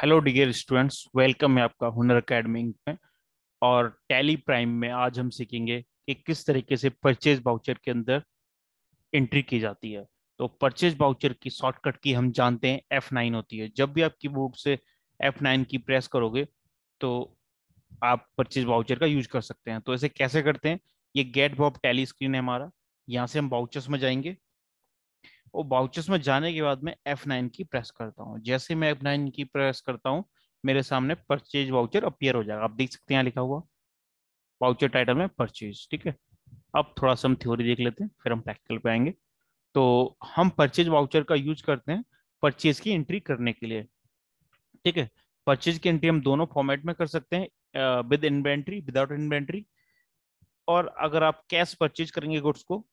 hello dear students welcome है आपका हुनर अकेडमी में और टैली प्राइम में आज हम सीखेंगे कि किस तरीके से परचेज बाउचर के अंदर एंट्री की जाती है तो परचेज बाउचर की शॉर्टकट की हम जानते हैं एफ नाइन होती है जब भी आप कीबोर्ड से एफ नाइन की प्रेस करोगे तो आप परचेज बाउचर का यूज कर सकते हैं तो ऐसे कैसे करते हैं ये गेट बॉब टैली स्क्रीन है हमारा यहाँ से हम बाउचर्स में जाएंगे और बाउचेस में जाने के बाद में एफ नाइन की प्रेस करता हूँ जैसे मैं एफ नाइन की प्रेस करता हूँ मेरे सामने परचेज वाउचर अपियर हो जाएगा आप देख सकते हैं लिखा हुआ वाउचर टाइटल में परचेज ठीक है अब थोड़ा सा हम थ्योरी देख लेते हैं फिर हम प्रैक्टिकल पे आएंगे तो हम परचेज वाउचर का यूज करते हैं परचेज की एंट्री करने के लिए ठीक है परचेज की एंट्री हम दोनों फॉर्मेट में कर सकते हैं विद इन्वेंट्री विदाउट इन्वेंट्री और अगर आप कैश परचेज करेंगे गुड्स को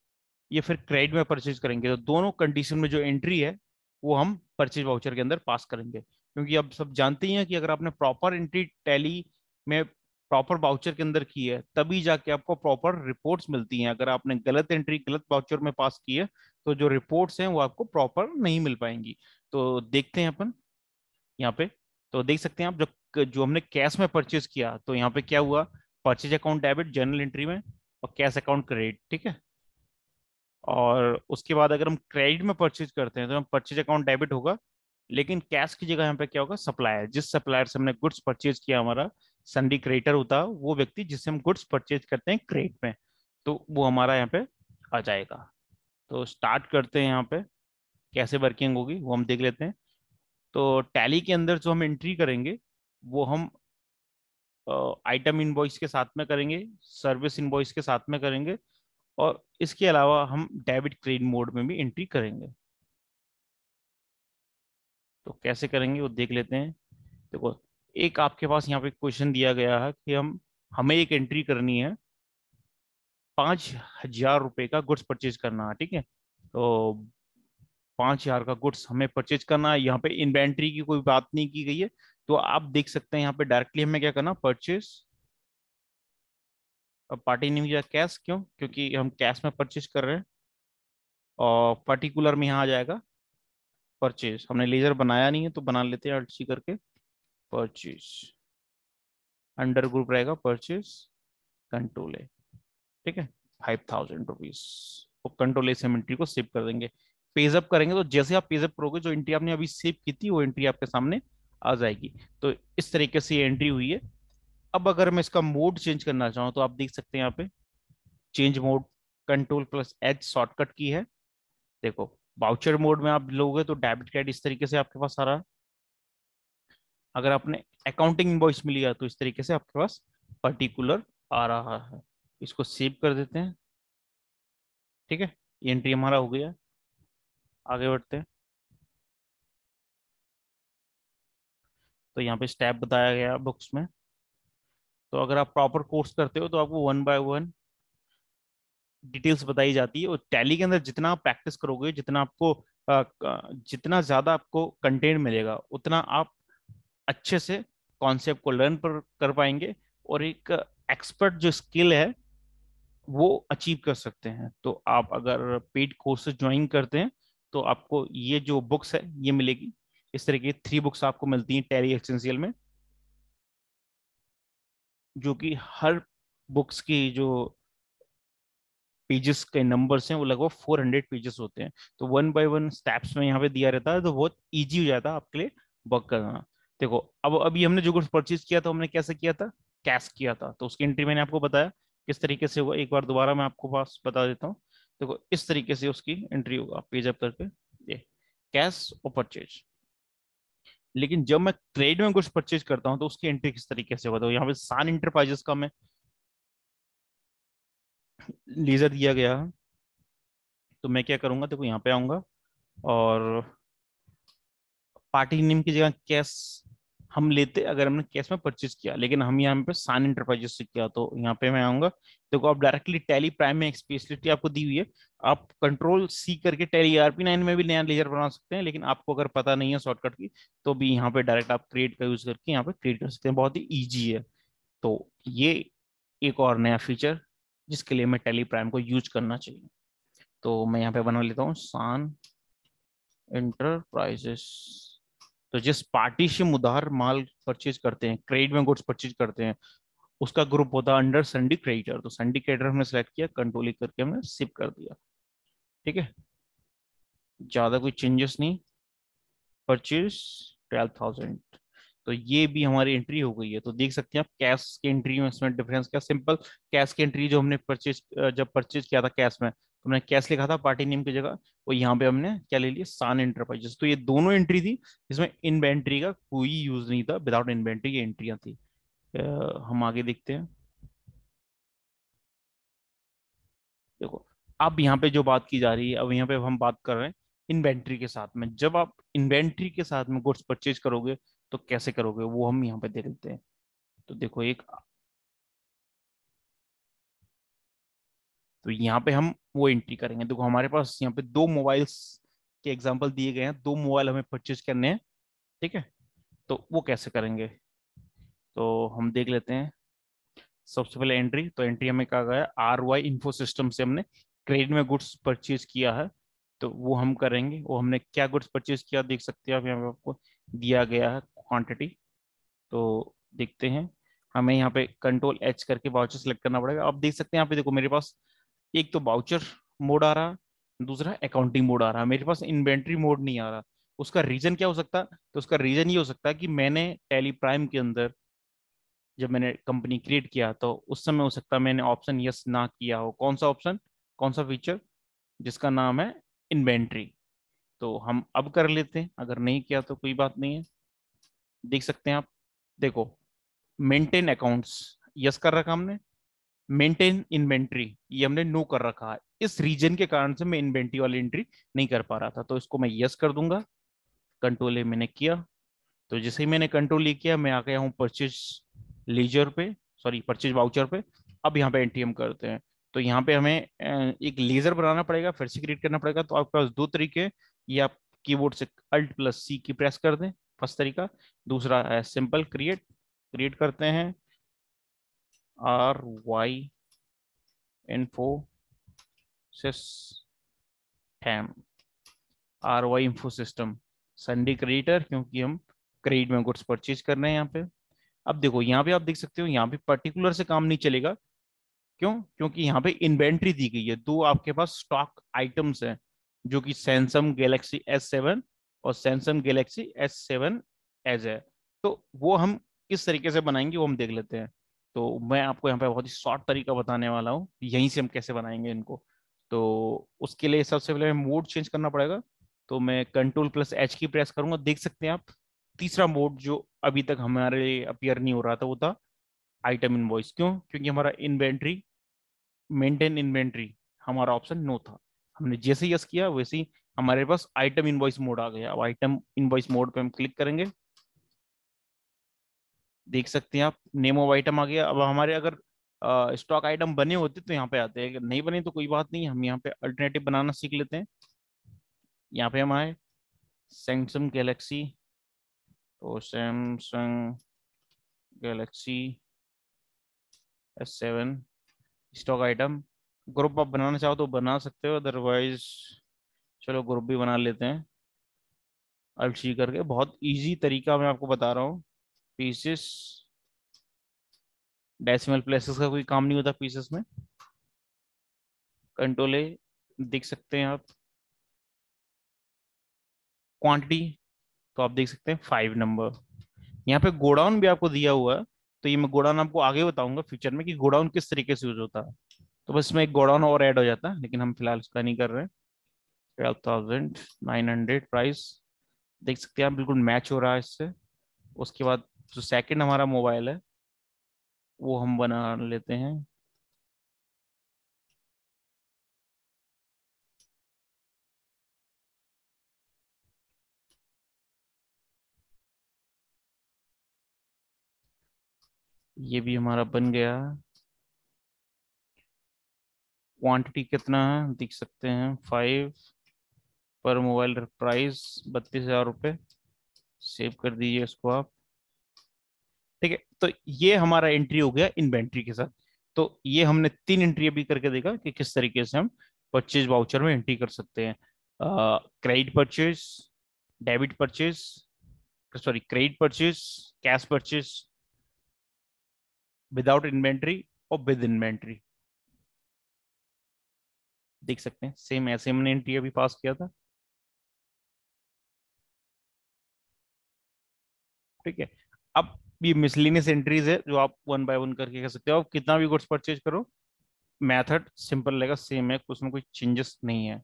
या फिर क्रेडिट में परचेज करेंगे तो दोनों कंडीशन में जो एंट्री है वो हम परचेज वाउचर के अंदर पास करेंगे क्योंकि अब सब जानते ही हैं कि अगर आपने प्रॉपर एंट्री टैली में प्रॉपर बाउचर के अंदर की है तभी जाके आपको प्रॉपर रिपोर्ट्स मिलती हैं अगर आपने गलत एंट्री गलत बाउचर में पास की है तो जो रिपोर्ट्स हैं वो आपको प्रॉपर नहीं मिल पाएंगी तो देखते हैं अपन यहाँ पे तो देख सकते हैं आप जो जो हमने कैश में परचेज किया तो यहाँ पे क्या हुआ purchase account debit journal entry में और कैश अकाउंट क्रेडिट ठीक है और उसके बाद अगर हम क्रेडिट में परचेज करते हैं तो हम परचेज अकाउंट डेबिट होगा लेकिन कैश की जगह यहाँ पे क्या होगा सप्लायर जिस सप्लायर से हमने गुड्स परचेज किया हमारा संडी क्रेडिटर होता वो व्यक्ति जिससे हम गुड्स परचेज करते हैं क्रेडिट में तो वो हमारा यहाँ पे आ जाएगा तो स्टार्ट करते हैं यहाँ पे कैसे वर्किंग होगी वो हम देख लेते हैं तो टैली के अंदर जो हम एंट्री करेंगे वो हम आइटम इनवॉइस के साथ में करेंगे सर्विस इनवॉइस के साथ में करेंगे और इसके अलावा हम डेबिट क्रेडिट मोड में भी एंट्री करेंगे तो कैसे करेंगे वो देख लेते हैं देखो एक आपके पास यहाँ पे क्वेश्चन दिया गया है कि हम हमें एक एंट्री करनी है पाँच हजार रुपये का गुड्स परचेज करना है ठीक है तो पाँच हजार का गुड्स हमें परचेज करना है यहाँ पे इन्वेंट्री की कोई बात नहीं की गई है तो आप देख सकते हैं यहाँ पे डायरेक्टली हमें क्या करना परचेज अब पार्टी नेम या कैश क्यों क्योंकि हम कैश में परचेज कर रहे हैं और पर्टिकुलर में यहाँ आ जाएगा परचेज हमने लेजर बनाया नहीं है तो बना लेते हैं अर्ची करके परचेज अंडर ग्रुप रहेगा परचेज कंट्रोल ए ठीक है फाइव थाउजेंड रुपीज वो कंट्रोल ए से हम एंट्री को सेव कर देंगे पेजअप करेंगे तो जैसे आप पेजअप करोगे जो एंट्री आपने अभी सेव की थी वो एंट्री आपके सामने आ जाएगी तो इस तरीके से ये एंट्री हुई है अब अगर मैं इसका मोड चेंज करना चाहूँ तो आप देख सकते हैं यहाँ पे change mode control plus H shortcut key है देखो बाउचर मोड में आप लोगे तो डेबिट कार्ड इस तरीके से आपके पास आ रहा अगर आपने अकाउंटिंग इन्वॉइस में लिया तो इस तरीके से आपके पास पर्टिकुलर आ रहा है इसको सेव कर देते हैं ठीक है एंट्री हमारा हो गया आगे बढ़ते हैं तो यहाँ पे स्टेप बताया गया बुक्स में तो अगर आप प्रॉपर कोर्स करते हो तो आपको वन बाय वन डिटेल्स बताई जाती है और टैली के अंदर जितना आप प्रैक्टिस करोगे जितना आपको जितना ज़्यादा आपको कंटेंट मिलेगा उतना आप अच्छे से कॉन्सेप्ट को लर्न पर कर पाएंगे और एक एक्सपर्ट जो स्किल है वो अचीव कर सकते हैं तो आप अगर पेड कोर्सेज ज्वाइन करते हैं तो आपको ये जो बुक्स है ये मिलेगी इस तरह की थ्री बुक्स आपको मिलती हैं टैली एक्सेंशियल में जो कि हर बुक्स की जो पेजेस के नंबर्स हैं वो लगभग 400 पेजेस होते हैं तो वन बाय वन स्टेप्स में यहाँ पे दिया रहता है तो बहुत इजी हो जाता है आपके लिए वर्क करना देखो अब अभी हमने जो कुछ परचेज किया था हमने कैसे किया था कैश किया था तो उसकी एंट्री मैंने आपको बताया किस तरीके से हुआ एक बार दोबारा मैं आपको पास बता देता हूँ देखो इस तरीके से उसकी एंट्री होगा पेज अप करके ये कैश और परचेज लेकिन जब मैं ट्रेड में कुछ परचेज करता हूँ तो उसकी एंट्री किस तरीके से है यहाँ पे सान इंटरप्राइजेस का मैं लीजर दिया गया तो मैं क्या करूंगा देखो यहाँ पे आऊंगा और पार्टी नेम की जगह कैश हम लेते अगर हमने कैश में परचेज किया लेकिन हम यहाँ पे सान इंटरप्राइजेस से किया तो यहाँ पे मैं आऊंगा देखो आप डायरेक्टली टैली प्राइम में एक्सपेसिलिटी आपको दी हुई है आप कंट्रोल सी करके टैली आरपी नाइन में भी नया लेजर बना सकते हैं लेकिन आपको अगर पता नहीं है शॉर्टकट की तो भी यहाँ पे डायरेक्ट आप क्रिएट का यूज करके यहाँ पे क्रिएट कर सकते हैं बहुत ही ईजी है तो ये एक और नया फीचर जिसके लिए मैं टैली प्राइम को यूज करना चाहिए तो मैं यहाँ पे बना लेता हूँ सान इंटरप्राइजेस तो जिस पार्टी से हम उधार माल परचेज करते हैं क्रेडिट में गुड्स परचेज करते हैं उसका ग्रुप होता है अंडर सिंडिकेटर तो सिंडिकेटर हमने सेलेक्ट किया कंट्रोलिंग करके हमने सिप कर दिया ठीक है ज़्यादा कोई चेंजेस नहीं परचेज ट्वेल्व थाउजेंड तो ये भी हमारी एंट्री हो गई है तो देख सकते हैं आप कैश की एंट्री में इसमें डिफरेंस क्या सिंपल कैश की एंट्री जो हमने परचेज जब परचेज किया था कैश में हमने तो कैस लिखा था पार्टी नेम की जगह और यहाँ पे हमने क्या ले लिया सान इंटरप्राइजेस तो ये दोनों एंट्री थी इसमें इन्वेंट्री का कोई यूज नहीं था विदाउट इन्वेंट्री ये एंट्रियां थी हम आगे देखते हैं देखो अब यहाँ पे जो बात की जा रही है अब यहाँ पे हम बात कर रहे हैं इन्वेंट्री के साथ में जब आप इन्वेंट्री के साथ में गुड्स परचेज करोगे तो कैसे करोगे वो हम यहाँ पे देख लेते हैं तो देखो एक तो यहाँ पे हम वो एंट्री करेंगे देखो हमारे पास यहाँ पे दो मोबाइल्स के एग्जाम्पल दिए गए हैं दो मोबाइल हमें परचेज करने हैं ठीक है तो वो कैसे करेंगे तो हम देख लेते हैं सबसे पहले एंट्री तो एंट्री हमें कहा गया आर वाई इन्फो सिस्टम से हमने क्रेडिट में गुड्स परचेज किया है तो वो हम करेंगे वो हमने क्या गुड्स परचेज किया देख सकते हैं आप यहाँ पे आपको दिया गया है क्वांटिटी तो देखते हैं हमें यहाँ पे कंट्रोल एच करके वाउचर सेलेक्ट करना पड़ेगा आप देख सकते हैं यहाँ पे देखो मेरे पास एक तो बाउचर मोड आ रहा दूसरा अकाउंटिंग मोड आ रहा मेरे पास इन्वेंट्री मोड नहीं आ रहा उसका रीजन क्या हो सकता तो उसका रीजन ये हो सकता है कि मैंने टेली प्राइम के अंदर जब मैंने कंपनी क्रिएट किया तो उस समय हो सकता मैंने ऑप्शन यस ना किया हो कौन सा ऑप्शन कौन सा फीचर जिसका नाम है इन्वेंट्री तो हम अब कर लेते हैं अगर नहीं किया तो कोई बात नहीं है देख सकते हैं आप देखो मेंटेन अकाउंट्स यस कर रखा हमने मेंटेन इन्वेंट्री ये हमने नो कर रखा है इस रीजन के कारण से मैं इन्वेंट्री वाली एंट्री नहीं कर पा रहा था तो इसको मैं यस कर दूंगा कंट्रोल ए मैंने किया तो जैसे ही मैंने कंट्रोल ए किया मैं आ गया हूँ परचेज लीजर पे सॉरी परचेज वाउचर पे अब यहाँ पे एंट्री हम करते हैं तो यहाँ पे हमें एक लेजर बनाना पड़ेगा फिर से क्रिएट करना पड़ेगा तो आपके पास दो तरीके ये आप बोर्ड से अल्ट प्लस सी की प्रेस कर दें फर्स्ट तरीका दूसरा है सिंपल क्रिएट क्रिएट करते हैं R Y system R Y info system sundry creditor क्योंकि हम क्रेडिट में गुड्स परचेज कर रहे हैं यहाँ पे अब देखो यहाँ पे आप देख सकते हो यहाँ पे पर्टिकुलर से काम नहीं चलेगा क्यों क्योंकि यहाँ पे इन्वेंट्री दी गई है दो आपके पास स्टॉक आइटम्स हैं जो कि सैमसंग गैलेक्सी एस सेवन और Samsung Galaxy S seven edge है तो वो हम किस तरीके से बनाएंगे वो हम देख लेते हैं तो मैं आपको यहाँ पे बहुत ही शॉर्ट तरीका बताने वाला हूँ यहीं से हम कैसे बनाएंगे इनको तो उसके लिए सबसे पहले मोड चेंज करना पड़ेगा तो मैं control plus H key press करूंगा देख सकते हैं आप तीसरा मोड जो अभी तक हमारे लिए अपियर नहीं हो रहा था वो था आइटम इनवॉइस क्यों क्योंकि हमारा इन्वेंट्री मेंटेन इन्वेंट्री हमारा ऑप्शन नो था हमने जैसे यस किया वैसे ही हमारे पास आइटम वॉइस मोड आ गया अब आइटम वॉइस मोड पे हम क्लिक करेंगे देख सकते हैं आप नेम ऑफ आइटम आ गया अब हमारे अगर स्टॉक आइटम बने होते तो यहाँ पे आते हैं नहीं बने तो कोई बात नहीं हम यहाँ पे अल्टरनेटिव बनाना सीख लेते हैं यहाँ पे हम आए सैमसंग गैलेक्सी तो Samsung Galaxy S seven stock item group आप बनाना चाहो तो बना सकते हो अदरवाइज चलो ग्रुप भी बना लेते हैं अल्टी सी करके बहुत इजी तरीका मैं आपको बता रहा हूँ पीसेस डेसिमल प्लेसेस का कोई काम नहीं होता पीसेस में कंट्रोल ए देख सकते हैं आप क्वांटिटी तो आप देख सकते हैं फाइव नंबर यहाँ पे गोडाउन भी आपको दिया हुआ है तो ये मैं गोडाउन आपको आगे बताऊंगा फ्यूचर में कि गोडाउन किस तरीके से यूज होता है तो बस इसमें एक गोडाउन और ऐड हो जाता है लेकिन हम फिलहाल उसका नहीं कर रहे हैं twelve thousand nine hundred price देख सकते हैं आप बिल्कुल मैच हो रहा है इससे उसके बाद जो सेकंड हमारा मोबाइल है वो हम बना लेते हैं ये भी हमारा बन गया क्वांटिटी कितना है दिख सकते हैं फाइव पर मोबाइल प्राइस बत्तीस हजार रुपये सेव कर दीजिए इसको आप ठीक है तो ये हमारा एंट्री हो गया इन्वेंट्री के साथ तो ये हमने तीन एंट्री अभी करके देखा कि किस तरीके से हम परचेज वाउचर में एंट्री कर सकते हैं credit purchase debit purchase sorry credit purchase cash purchase without inventory और विद इन्वेंट्री देख सकते हैं सेम ऐसे हमने एंट्री अभी पास किया था ठीक है अब भी मिसलिनियस एंट्रीज है जो आप वन बाय वन करके कह सकते हो आप कितना भी गुड्स परचेज करो मेथड सिंपल रहेगा सेम है कुछ कोई चेंजेस नहीं है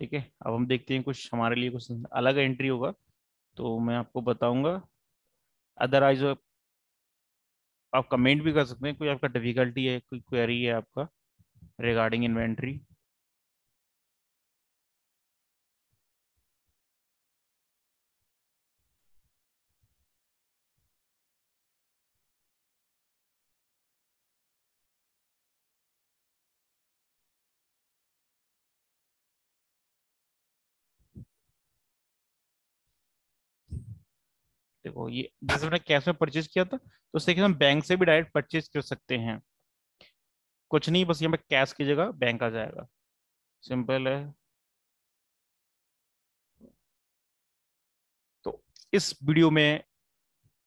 ठीक है अब हम देखते हैं कुछ हमारे लिए कुछ अलग एंट्री होगा तो मैं आपको बताऊंगा अदरवाइज आप कमेंट भी कर सकते हैं कोई आपका डिफिकल्टी है कोई क्वेरी है आपका रिगार्डिंग इन्वेंट्री देखो ये जैसे हमने कैश में परचेज किया था तो उसे हम बैंक से भी डायरेक्ट परचेज कर सकते हैं कुछ नहीं बस यहाँ पे कैश की जगह बैंक आ जाएगा सिंपल है तो इस वीडियो में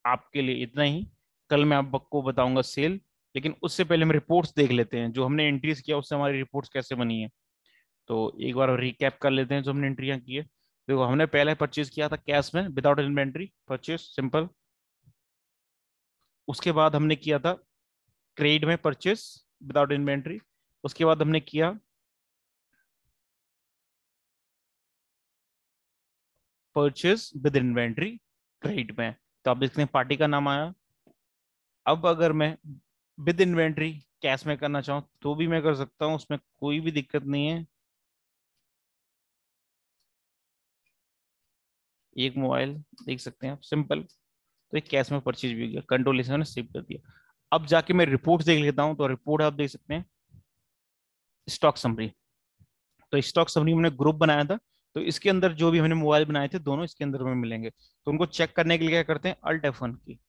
आपके लिए इतना ही कल मैं आपको बताऊंगा सेल लेकिन उससे पहले हम रिपोर्ट्स देख लेते हैं जो हमने एंट्रीज किया उससे हमारी रिपोर्ट्स कैसे बनी है तो एक बार रिकैप कर लेते हैं जो हमने एंट्रियाँ की है देखो हमने पहले परचेज किया था कैश में विदाउट इन्वेंट्री परचेज सिंपल उसके बाद हमने किया था ट्रेड में परचेज विदाउट इन्वेंट्री उसके बाद हमने किया परचेज विद इन्वेंट्री ट्रेड में तो आप देखते हैं पार्टी का नाम आया अब अगर मैं विद इन्वेंट्री कैश में करना चाहूँ तो भी मैं कर सकता हूँ उसमें कोई भी दिक्कत नहीं है एक मोबाइल देख सकते हैं आप सिंपल तो एक कैश में परचेज भी हो गया कंट्रोल इसे सेव कर दिया अब जाके मैं रिपोर्ट देख लेता हूँ तो रिपोर्ट आप देख सकते हैं स्टॉक समरी तो स्टॉक समरी हमने ग्रुप बनाया था तो इसके अंदर जो भी हमने मोबाइल बनाए थे दोनों इसके अंदर हमें मिलेंगे तो उनको चेक करने के लिए क्या करते हैं alt F key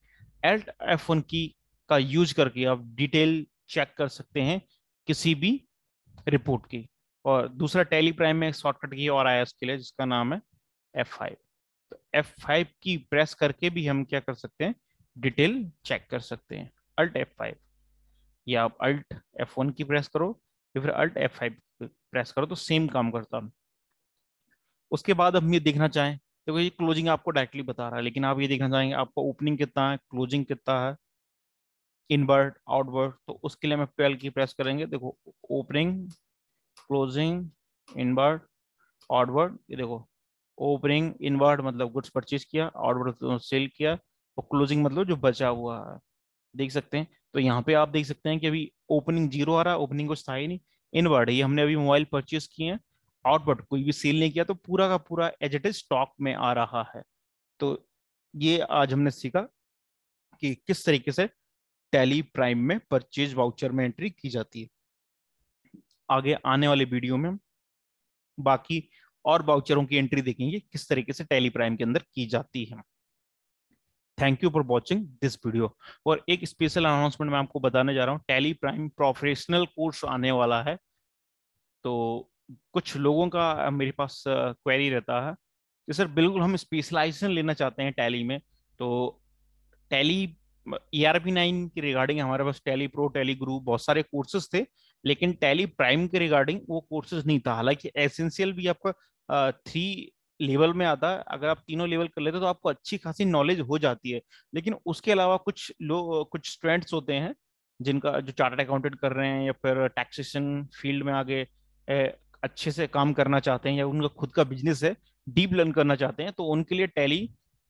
alt F key का यूज करके आप डिटेल चेक कर सकते हैं किसी भी रिपोर्ट की और दूसरा टेली प्राइम में शॉर्टकट की और आया उसके लिए जिसका नाम है एफ फाइव तो फाइव की प्रेस करके भी हम क्या कर सकते हैं डिटेल चेक कर सकते हैं अल्ट एफ फाइव या आप alt F one key press करो या फिर अल्ट फाइव प्रेस करो तो सेम काम करता हूं उसके बाद हम ये देखना चाहें देखो तो ये क्लोजिंग आपको डायरेक्टली बता रहा है लेकिन आप ये देखना चाहेंगे आपको ओपनिंग कितना है क्लोजिंग कितना है इनवर्ट आउटवर्ट तो उसके लिए हम ट्वेल्व की प्रेस करेंगे देखो ओपनिंग क्लोजिंग इनवर्ट आउटवर्ट ये देखो ओपनिंग इनवर्ड मतलब गुड्स परचेज किया आउटवर्ड तो सेल किया और क्लोजिंग मतलब जो बचा हुआ है देख सकते हैं तो यहाँ पे आप देख सकते हैं कि अभी ओपनिंग जीरो आ रहा है ओपनिंग कुछ था ही नहीं इनवर्ड ये हमने अभी मोबाइल परचेज किए हैं आउटवर्ड कोई भी सेल नहीं किया तो पूरा का पूरा एजेट इज स्टॉक में आ रहा है तो ये आज हमने सीखा कि किस तरीके से टैली प्राइम में परचेज वाउचर में एंट्री की जाती है आगे आने वाले वीडियो में बाकी और बाउचरों की एंट्री देखेंगे किस तरीके से टेलीप्राइम के अंदर की जाती है thank you for watching this video और एक स्पेशल अनाउंसमेंट मैं आपको बताने जा रहा हूँ टेलीप्राइम प्रोफेशनल कोर्स आने वाला है तो कुछ लोगों का मेरे पास क्वेरी रहता है कि सर बिल्कुल हम स्पेशलाइजेशन लेना चाहते हैं टैली में तो Tally E R P nine के रिगार्डिंग हमारे पास टैली प्रो टैली ग्रुप बहुत सारे कोर्सेज थे लेकिन टैली प्राइम के रिगार्डिंग वो कोर्सेज नहीं था हालांकि एसेंशियल भी आपका थ्री लेवल में आता है अगर आप तीनों लेवल कर लेते हो तो आपको अच्छी खासी नॉलेज हो जाती है लेकिन उसके अलावा कुछ लोग कुछ स्टूडेंट्स होते हैं जिनका जो चार्टर्ड अकाउंटेंट कर रहे हैं या फिर टैक्सेशन फील्ड में आगे अच्छे से काम करना चाहते हैं या उनका खुद का बिजनेस है डीप लर्न करना चाहते हैं तो उनके लिए टैली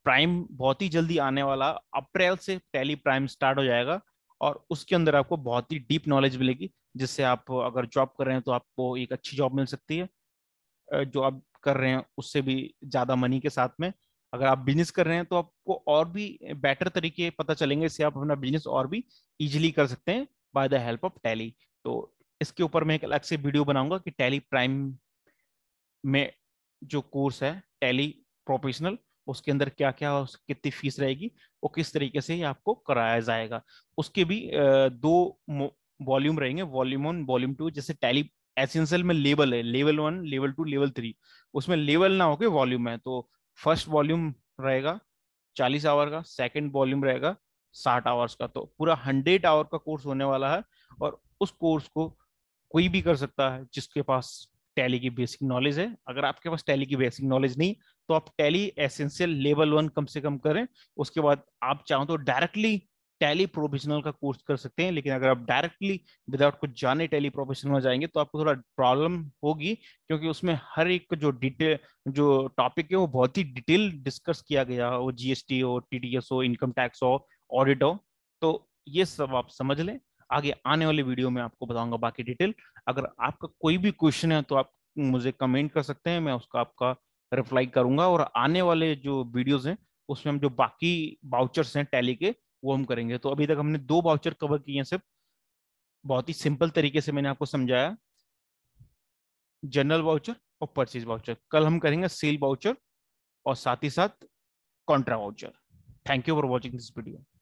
प्राइम बहुत ही जल्दी आने वाला अप्रैल से टैली प्राइम स्टार्ट हो जाएगा और उसके अंदर आपको बहुत ही डीप नॉलेज मिलेगी जिससे आप अगर जॉब कर रहे हैं तो आपको एक अच्छी जॉब मिल सकती है जो आप कर रहे हैं उससे भी ज्यादा मनी के साथ में अगर आप बिजनेस कर रहे हैं तो आपको और भी बेटर तरीके पता चलेंगे इससे आप अपना बिजनेस और भी इजीली कर सकते हैं by the help of Tally तो इसके ऊपर मैं एक अलग से वीडियो बनाऊंगा कि टैली प्राइम में जो कोर्स है टैली प्रोफेशनल उसके अंदर क्या क्या कितनी फीस रहेगी वो किस तरीके से आपको कराया जाएगा उसके भी दो वॉल्यूम रहेंगे वॉल्यूम वन वॉल्यूम टू जैसे टैली एसेंशियल में लेवल है level one level two level three उसमें लेवल ना होके वॉल्यूम है तो फर्स्ट वॉल्यूम रहेगा चालीस आवर का सेकेंड वॉल्यूम रहेगा साठ आवर्स का तो पूरा हंड्रेड आवर का कोर्स होने वाला है और उस कोर्स को कोई भी कर सकता है जिसके पास टैली की बेसिक नॉलेज है अगर आपके पास टैली की बेसिक नॉलेज नहीं तो आप टैली एसेंशियल लेवल वन कम से कम करें उसके बाद आप चाहो तो डायरेक्टली टैली प्रोफेशनल का कोर्स कर सकते हैं लेकिन अगर आप डायरेक्टली विदाउट कुछ जाने टैली प्रोफेशनल में जाएंगे तो आपको थोड़ा प्रॉब्लम होगी क्योंकि उसमें हर एक जो डिटेल जो टॉपिक है वो बहुत ही डिटेल डिस्कस किया गया हो जीएसटी हो टीडीएस हो इनकम टैक्स हो ऑडिट हो तो ये सब आप समझ लें आगे आने वाले वीडियो में आपको बताऊंगा बाकी डिटेल अगर आपका कोई भी क्वेश्चन है तो आप मुझे कमेंट कर सकते हैं मैं उसका आपका रिप्लाई करूंगा और आने वाले जो वीडियोज हैं उसमें हम जो बाकी बाउचर्स हैं टैली के वो हम करेंगे तो अभी तक हमने दो वाउचर कवर किए हैं सिर्फ बहुत ही सिंपल तरीके से मैंने आपको समझाया जनरल वाउचर और परचेज वाउचर कल हम करेंगे सेल वाउचर और साथ ही साथ contra voucher thank you for watching this video